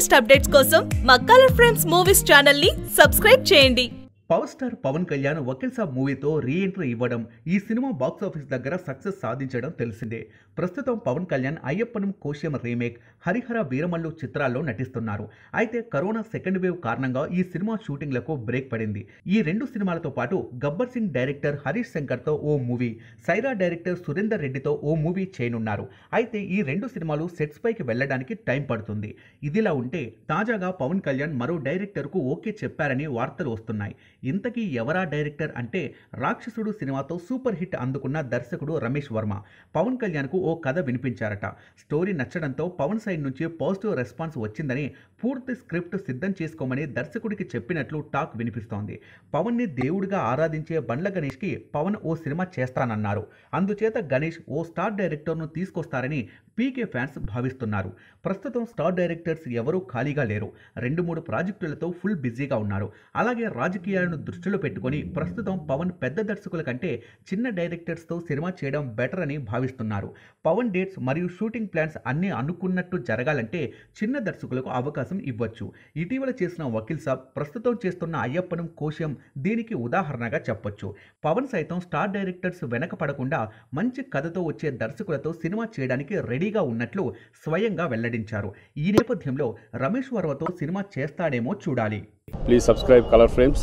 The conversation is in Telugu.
లేటెస్ట్ అప్డేట్స్ కోసం మా కలర్ ఫ్రెండ్స్ మూవీస్ ని సబ్స్క్రైబ్ చేయండి పవర్ స్టార్ పవన్ కళ్యాణ్ వకీల్ సాబ్ మూవీతో రీ ఎంట్రీ ఇవ్వడం ఈ సినిమా బాక్సాఫీస్ దగ్గర సక్సెస్ సాధించడం తెలిసిందే ప్రస్తుతం పవన్ కళ్యాణ్ అయ్యప్పనం కోశ్యం రీమేక్ హరిహర వీరమల్లు చిత్రాల్లో నటిస్తున్నారు అయితే కరోనా సెకండ్ వేవ్ కారణంగా ఈ సినిమా షూటింగ్లకు బ్రేక్ పడింది ఈ రెండు సినిమాలతో పాటు గబ్బర్ సింగ్ డైరెక్టర్ హరీష్ శంకర్తో ఓ మూవీ సైరా డైరెక్టర్ సురేందర్ రెడ్డితో ఓ మూవీ చేయనున్నారు అయితే ఈ రెండు సినిమాలు సెట్స్ పైకి వెళ్లడానికి టైం పడుతుంది ఇదిలా ఉంటే తాజాగా పవన్ కళ్యాణ్ మరో డైరెక్టర్కు ఓకే చెప్పారని వార్తలు వస్తున్నాయి ఇంతకీ ఎవరా డైరెక్టర్ అంటే రాక్షసుడు సినిమాతో సూపర్ హిట్ అందుకున్న దర్శకుడు రమేష్ వర్మ పవన్ కళ్యాణ్కు ఓ కథ వినిపించారట స్టోరీ నచ్చడంతో పవన్ సైడ్ నుంచి పాజిటివ్ రెస్పాన్స్ వచ్చిందని పూర్తి స్క్రిప్ట్ సిద్ధం చేసుకోమని దర్శకుడికి చెప్పినట్లు టాక్ వినిపిస్తోంది పవన్ని దేవుడిగా ఆరాధించే బండ్ల గణేష్కి పవన్ ఓ సినిమా చేస్తానన్నారు అందుచేత గణేష్ ఓ స్టార్ డైరెక్టర్ను తీసుకొస్తారని పీకే ఫ్యాన్స్ భావిస్తున్నారు ప్రస్తుతం స్టార్ డైరెక్టర్స్ ఎవరూ ఖాళీగా లేరు రెండు మూడు ప్రాజెక్టులతో ఫుల్ బిజీగా ఉన్నారు అలాగే రాజకీయాల అంశాలను దృష్టిలో పెట్టుకొని ప్రస్తుతం పవన్ పెద్ద దర్శకుల కంటే చిన్న డైరెక్టర్స్తో సినిమా చేయడం బెటర్ అని భావిస్తున్నారు పవన్ డేట్స్ మరియు షూటింగ్ ప్లాన్స్ అన్నీ అనుకున్నట్టు జరగాలంటే చిన్న దర్శకులకు అవకాశం ఇవ్వచ్చు ఇటీవల చేసిన వకీల్ సాబ్ ప్రస్తుతం చేస్తున్న అయ్యప్పనం కోశం దీనికి ఉదాహరణగా చెప్పొచ్చు పవన్ సైతం స్టార్ డైరెక్టర్స్ వెనక పడకుండా మంచి కథతో వచ్చే దర్శకులతో సినిమా చేయడానికి రెడీగా ఉన్నట్లు స్వయంగా వెల్లడించారు ఈ నేపథ్యంలో రమేష్ వర్మతో సినిమా చేస్తాడేమో చూడాలి ప్లీజ్ సబ్స్క్రైబ్ కలర్ ఫ్రేమ్స్